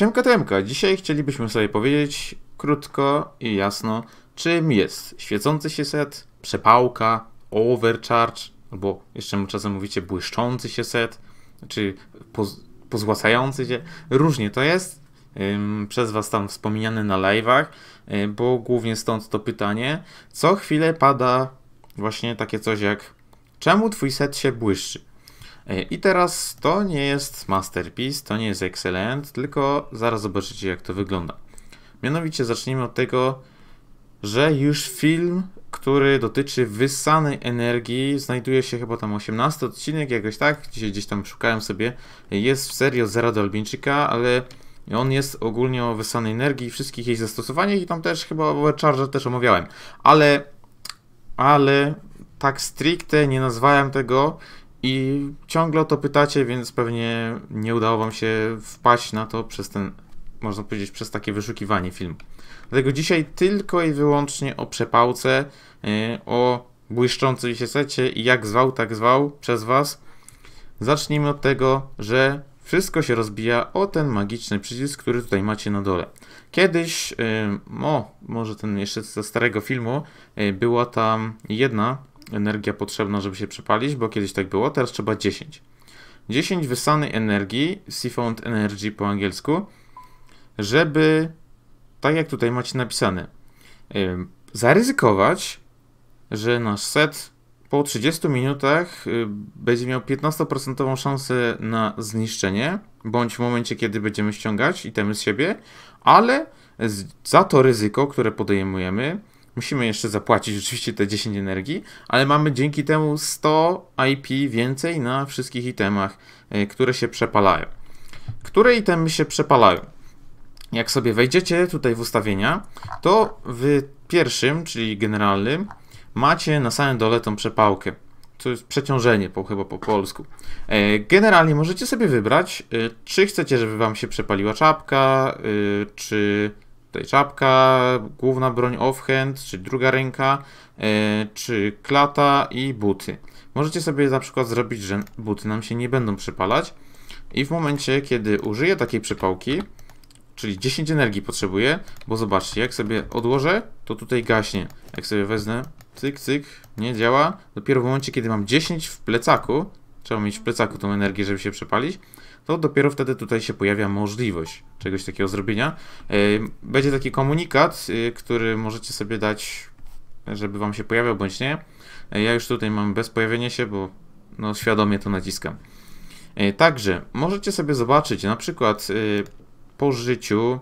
Siemka Temka, dzisiaj chcielibyśmy sobie powiedzieć krótko i jasno, czym jest świecący się set, przepałka, overcharge, albo jeszcze czasem mówicie błyszczący się set, czy poz pozłacający się. Różnie to jest, przez Was tam wspomniany na live'ach, y, bo głównie stąd to pytanie. Co chwilę pada właśnie takie coś jak czemu Twój set się błyszczy? E, I teraz to nie jest masterpiece, to nie jest excellent, tylko zaraz zobaczycie jak to wygląda. Mianowicie zacznijmy od tego, że już film, który dotyczy wysanej energii, znajduje się chyba tam 18 odcinek, jakoś tak, dzisiaj gdzieś tam szukałem sobie, jest w serii od Zera do Albińczyka, ale on jest ogólnie o wysanej energii i wszystkich jej zastosowaniach i tam też chyba o Overcharge też omawiałem, ale, ale tak stricte nie nazwałem tego i ciągle o to pytacie, więc pewnie nie udało wam się wpaść na to przez ten, można powiedzieć, przez takie wyszukiwanie filmu. Dlatego dzisiaj tylko i wyłącznie o przepałce, y, o błyszczącym się secie i jak zwał, tak zwał przez was. Zacznijmy od tego, że wszystko się rozbija o ten magiczny przycisk, który tutaj macie na dole. Kiedyś, y, o, może ten jeszcze ze starego filmu, y, była tam jedna energia potrzebna, żeby się przepalić, bo kiedyś tak było, teraz trzeba 10. 10 wysanej energii, Seafound Energy po angielsku, żeby, tak jak tutaj macie napisane, zaryzykować, że nasz set po 30 minutach y, będzie miał 15% szansę na zniszczenie, bądź w momencie, kiedy będziemy ściągać itemy z siebie, ale za to ryzyko, które podejmujemy, Musimy jeszcze zapłacić oczywiście te 10 energii, ale mamy dzięki temu 100 IP więcej na wszystkich itemach, e, które się przepalają. Które itemy się przepalają? Jak sobie wejdziecie tutaj w ustawienia, to w pierwszym, czyli generalnym, macie na samym dole tą przepałkę. To jest przeciążenie po, chyba po polsku. E, generalnie możecie sobie wybrać, e, czy chcecie, żeby wam się przepaliła czapka, czy Tutaj czapka, główna broń offhand, czy druga ręka, e, czy klata i buty. Możecie sobie na przykład zrobić, że buty nam się nie będą przypalać. I w momencie, kiedy użyję takiej przypałki, czyli 10 energii potrzebuję, bo zobaczcie, jak sobie odłożę, to tutaj gaśnie. Jak sobie wezmę, cyk, cyk, nie działa. Dopiero w momencie, kiedy mam 10 w plecaku, trzeba mieć w plecaku tą energię, żeby się przepalić, to dopiero wtedy tutaj się pojawia możliwość czegoś takiego zrobienia. E, będzie taki komunikat, e, który możecie sobie dać, żeby wam się pojawiał bądź nie. E, ja już tutaj mam bez pojawienia się, bo no, świadomie to naciskam. Także możecie sobie zobaczyć na przykład po życiu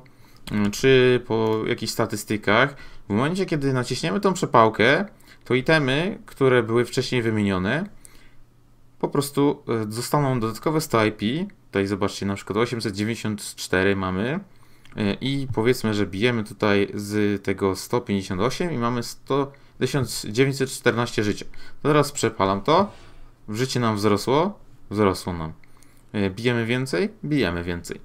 czy po jakichś statystykach, w momencie kiedy naciśniemy tą przepałkę, to itemy, które były wcześniej wymienione, po prostu e, zostaną dodatkowe 100 IP. Tutaj zobaczcie, na przykład 894 mamy e, i powiedzmy, że bijemy tutaj z tego 158 i mamy 100, 1914 życia. To teraz przepalam to, życie nam wzrosło, wzrosło nam. E, bijemy więcej, bijemy więcej.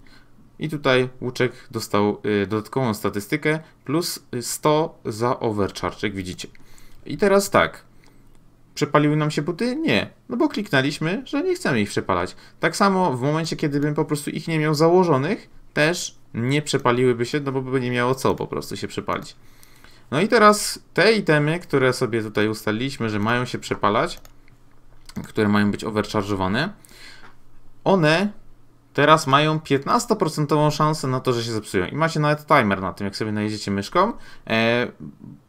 I tutaj Łuczek dostał dodatkową statystykę plus 100 za overcharge, jak widzicie. I teraz tak, Przepaliły nam się buty? Nie, no bo kliknęliśmy, że nie chcemy ich przepalać. Tak samo w momencie, kiedy bym po prostu ich nie miał założonych, też nie przepaliłyby się, no bo by nie miało co po prostu się przepalić. No i teraz te itemy, które sobie tutaj ustaliliśmy, że mają się przepalać, które mają być overcharge'owane, one teraz mają 15% szansę na to, że się zepsują. I macie nawet timer na tym, jak sobie najedziecie myszką. E,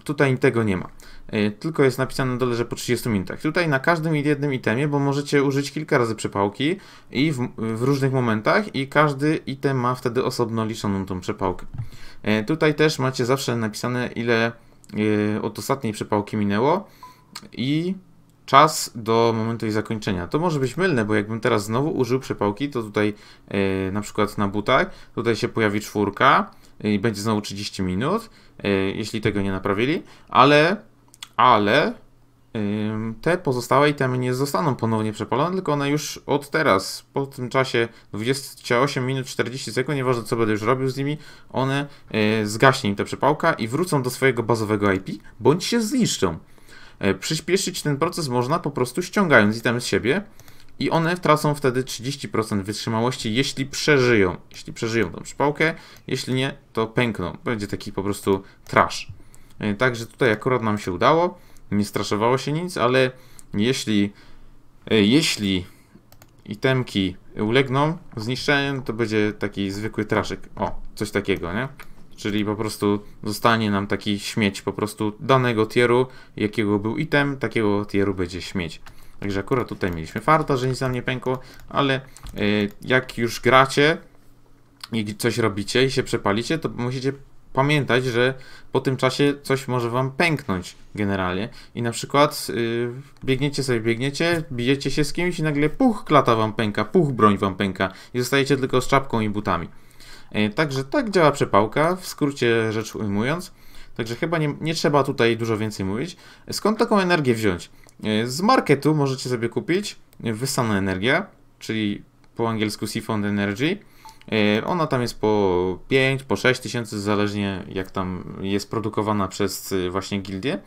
tutaj tego nie ma. Y, tylko jest napisane na dole, że po 30 minutach. Tutaj na każdym jednym itemie, bo możecie użyć kilka razy przepałki i w, w różnych momentach i każdy item ma wtedy osobno liczoną tą przepałkę. Y, tutaj też macie zawsze napisane ile y, od ostatniej przepałki minęło i czas do momentu jej zakończenia. To może być mylne, bo jakbym teraz znowu użył przepałki, to tutaj na przykład na butach, tutaj się pojawi czwórka i będzie znowu 30 minut, jeśli tego nie naprawili, ale ale te pozostałe itemy nie zostaną ponownie przepalone, tylko one już od teraz, po tym czasie 28 minut 40 sekund, nieważne co będę już robił z nimi, one y, zgaśnie im ta przepałka i wrócą do swojego bazowego IP, bądź się zniszczą. E, przyspieszyć ten proces można po prostu ściągając itemy z siebie i one tracą wtedy 30% wytrzymałości, jeśli przeżyją. Jeśli przeżyją tą przepałkę, jeśli nie, to pękną. Będzie taki po prostu trash. E, także tutaj akurat nam się udało. Nie straszowało się nic, ale jeśli, e, jeśli itemki ulegną zniszczeniu, to będzie taki zwykły traszyk. O, coś takiego, nie? Czyli po prostu zostanie nam taki śmieć po prostu danego tieru, jakiego był item, takiego tieru będzie śmieć. Także akurat tutaj mieliśmy farta, że nic nam nie pękło, ale e, jak już gracie i coś robicie i się przepalicie, to musicie pamiętać, że po tym czasie coś może wam pęknąć generalnie i na przykład yy, biegniecie sobie, biegniecie, bijecie się z kimś i nagle puch, klata wam pęka, puch, broń wam pęka i zostajecie tylko z czapką i butami. Yy, także tak działa przepałka, w skrócie rzecz ujmując. Także chyba nie, nie trzeba tutaj dużo więcej mówić. Skąd taką energię wziąć? E, z marketu możecie sobie kupić wyssaną energia, czyli po angielsku Siphon Energy Y, ona tam jest po 5, po 6 tysięcy, zależnie jak tam jest produkowana przez y, właśnie gildię.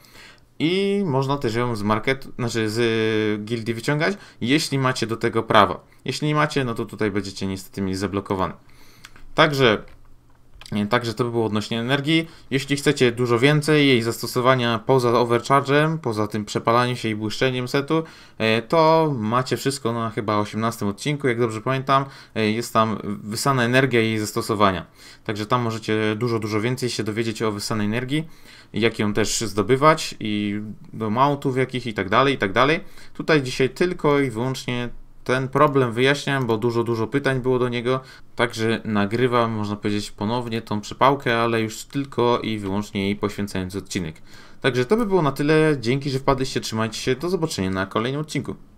I można też ją z marketu, znaczy z y, gildii wyciągać, jeśli macie do tego prawa. Jeśli nie macie, no to tutaj będziecie niestety mieli zablokowane. Także E, także to by było odnośnie energii. Jeśli chcecie dużo więcej jej zastosowania poza overchargem, poza tym przepalaniem się i błyszczeniem setu, e, to macie wszystko na chyba 18 odcinku, jak dobrze pamiętam. E, jest tam wysana energia i jej zastosowania. Także tam możecie dużo, dużo więcej się dowiedzieć o wysanej energii, jak ją też zdobywać i do mountów jakich i tak dalej, i tak dalej. Tutaj dzisiaj tylko i wyłącznie ten problem wyjaśniam, bo dużo, dużo pytań było do niego. Także nagrywam, można powiedzieć, ponownie tą przypałkę, ale już tylko i wyłącznie jej poświęcając odcinek. Także to by było na tyle. Dzięki, że wpadliście, trzymajcie się. Do zobaczenia na kolejnym odcinku.